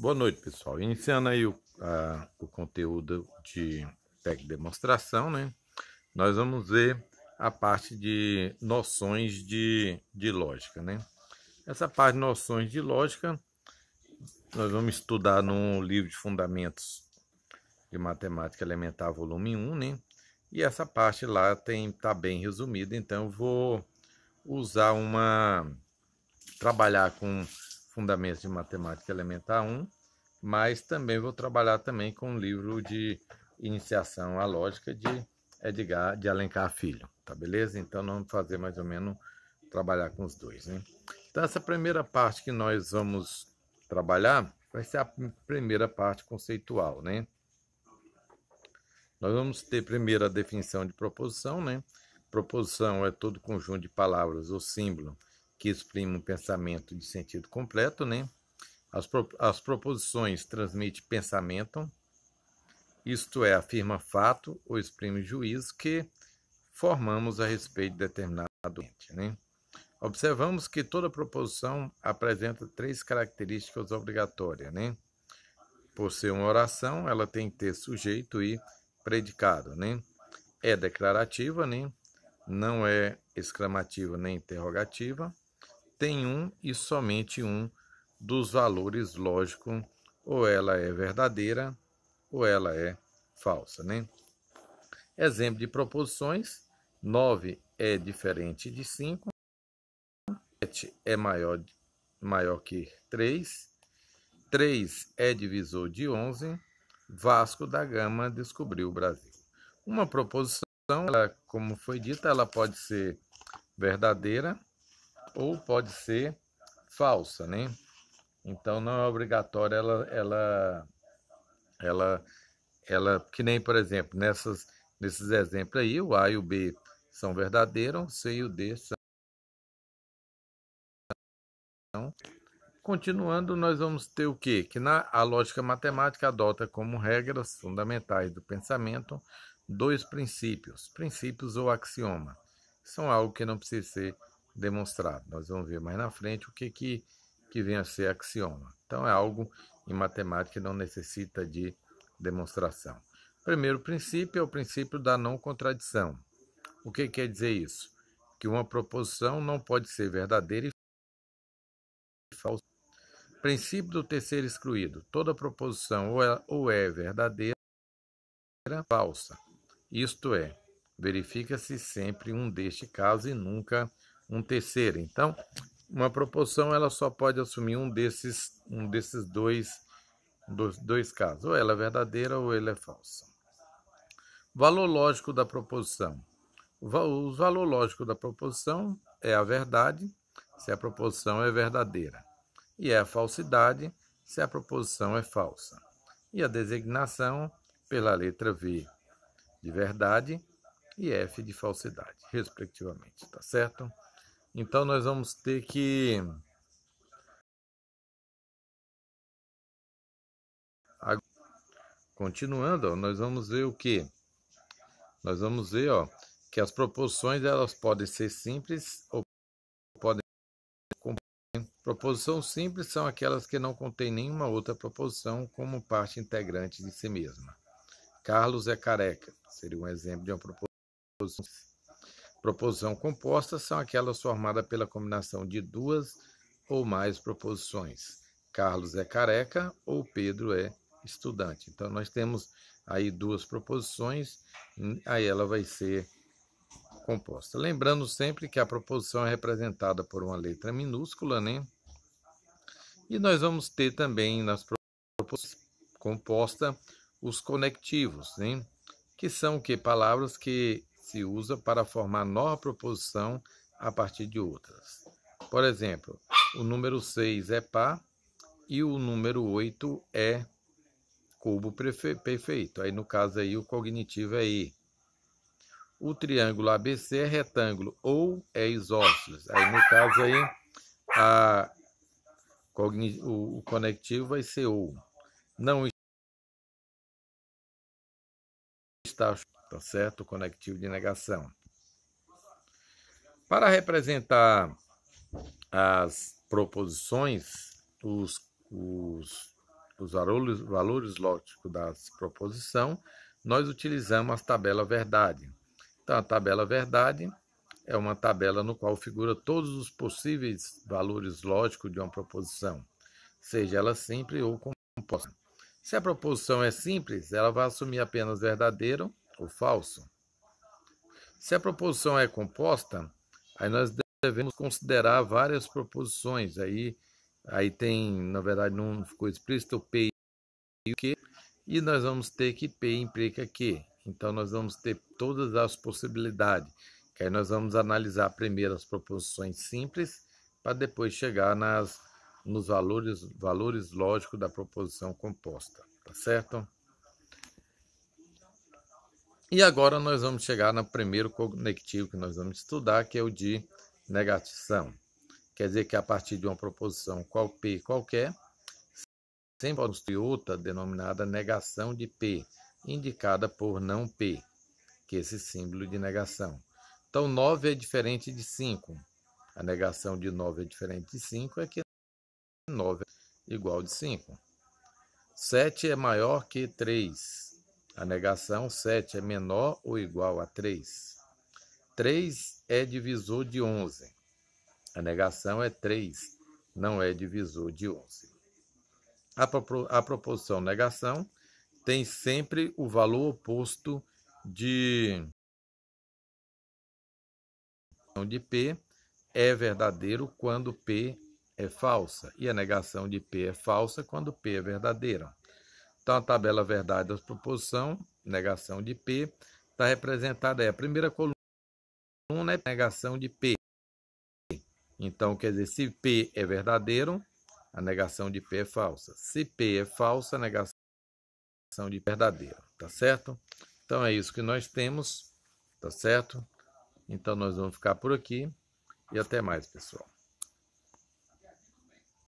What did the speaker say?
Boa noite, pessoal. Iniciando aí o, a, o conteúdo de tech demonstração, né? Nós vamos ver a parte de noções de, de lógica, né? Essa parte de noções de lógica nós vamos estudar no livro de Fundamentos de Matemática Elementar, volume 1, né? E essa parte lá tem tá bem resumida, então eu vou usar uma trabalhar com Fundamentos de Matemática Elementar 1, mas também vou trabalhar também com um livro de Iniciação à Lógica de Edgar de Alencar Filho, tá beleza? Então vamos fazer mais ou menos trabalhar com os dois, né? Então essa primeira parte que nós vamos trabalhar vai ser a primeira parte conceitual, né? Nós vamos ter primeiro a definição de proposição, né? Proposição é todo conjunto de palavras ou símbolo que exprime um pensamento de sentido completo, né? As, pro, as proposições transmitem pensamento. isto é, afirma fato ou exprime juízo que formamos a respeito de determinado ente, né? Observamos que toda proposição apresenta três características obrigatórias, né? Por ser uma oração, ela tem que ter sujeito e predicado, né? É declarativa, né? Não é exclamativa nem interrogativa tem um e somente um dos valores lógicos, ou ela é verdadeira ou ela é falsa, né? Exemplo de proposições: 9 é diferente de 5, 7 é maior, maior que 3, 3 é divisor de 11, Vasco da Gama descobriu o Brasil. Uma proposição, ela, como foi dita, ela pode ser verdadeira ou pode ser falsa, né? Então não é obrigatória ela ela ela ela que nem por exemplo nessas nesses exemplos aí o A e o B são verdadeiros, o C e o D são então, continuando, nós vamos ter o quê? Que na, a lógica matemática adota como regras fundamentais do pensamento dois princípios, princípios ou axioma. São algo que não precisa ser demonstrado. Nós vamos ver mais na frente o que, que, que vem a ser axioma. Então, é algo em matemática que não necessita de demonstração. Primeiro princípio é o princípio da não contradição. O que quer dizer isso? Que uma proposição não pode ser verdadeira e falsa. Princípio do terceiro excluído. Toda proposição ou é, ou é verdadeira ou é falsa. Isto é, verifica-se sempre um deste caso e nunca um terceiro. Então, uma proporção ela só pode assumir um desses, um desses dois, dois, dois casos. Ou ela é verdadeira ou ela é falsa. Valor lógico da proposição. O valor lógico da proposição é a verdade, se a proposição é verdadeira, e é a falsidade, se a proposição é falsa. E a designação pela letra V de verdade e F de falsidade, respectivamente, tá certo? Então nós vamos ter que Continuando, nós vamos ver o que? Nós vamos ver ó, que as proposições elas podem ser simples ou podem Proposição simples são aquelas que não contêm nenhuma outra proposição como parte integrante de si mesma. Carlos é careca, seria um exemplo de uma proposição. Proposição composta são aquelas formadas pela combinação de duas ou mais proposições. Carlos é careca ou Pedro é estudante. Então, nós temos aí duas proposições, hum, aí ela vai ser composta. Lembrando sempre que a proposição é representada por uma letra minúscula, né? E nós vamos ter também nas proposições compostas os conectivos, né? Que são que palavras que se usa para formar nova proposição a partir de outras. Por exemplo, o número 6 é par e o número 8 é cubo perfeito. Aí no caso aí o cognitivo é E. O triângulo ABC é retângulo ou é isósceles. Aí no caso aí a o conectivo vai ser ou. Não está tá certo? O conectivo de negação. Para representar as proposições, os, os, os valores, valores lógicos da proposição, nós utilizamos a tabela verdade. Então, a tabela verdade é uma tabela no qual figura todos os possíveis valores lógicos de uma proposição, seja ela simples ou composta. Se a proposição é simples, ela vai assumir apenas verdadeiro ou falso? Se a proposição é composta, aí nós devemos considerar várias proposições. Aí, aí tem, na verdade, não ficou explícito o P e o Q, e nós vamos ter que P implica Q. Então, nós vamos ter todas as possibilidades. Que aí nós vamos analisar primeiro as proposições simples, para depois chegar nas, nos valores, valores lógicos da proposição composta. Tá certo? E agora nós vamos chegar no primeiro conectivo que nós vamos estudar, que é o de negação. Quer dizer que a partir de uma proposição qual P qualquer, sempre ter outra denominada negação de P, indicada por não P, que é esse símbolo de negação. Então 9 é diferente de 5. A negação de 9 é diferente de 5 é que 9 é igual de 5. 7 é maior que 3. A negação 7 é menor ou igual a 3. 3 é divisor de 11. A negação é 3, não é divisor de 11. A, propor a proposição negação tem sempre o valor oposto de de P é verdadeiro quando P é falsa e a negação de P é falsa quando P é verdadeira. Então, a tabela verdade da proposição, negação de P, está representada aí. É, a primeira coluna é negação de P. Então, quer dizer, se P é verdadeiro, a negação de P é falsa. Se P é falsa, a negação de P é verdadeira, tá certo? Então, é isso que nós temos, tá certo? Então, nós vamos ficar por aqui e até mais, pessoal.